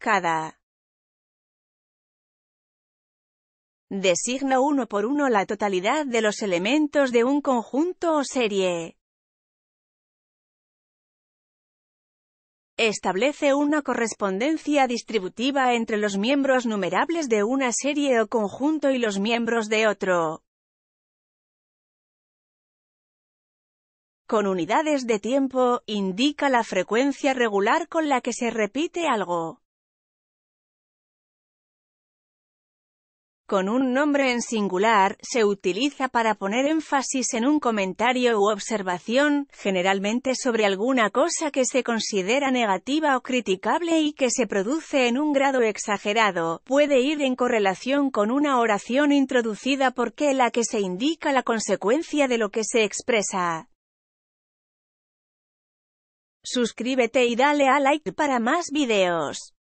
cada. Designa uno por uno la totalidad de los elementos de un conjunto o serie. Establece una correspondencia distributiva entre los miembros numerables de una serie o conjunto y los miembros de otro. Con unidades de tiempo, indica la frecuencia regular con la que se repite algo. con un nombre en singular, se utiliza para poner énfasis en un comentario u observación, generalmente sobre alguna cosa que se considera negativa o criticable y que se produce en un grado exagerado, puede ir en correlación con una oración introducida porque la que se indica la consecuencia de lo que se expresa. Suscríbete y dale a like para más videos.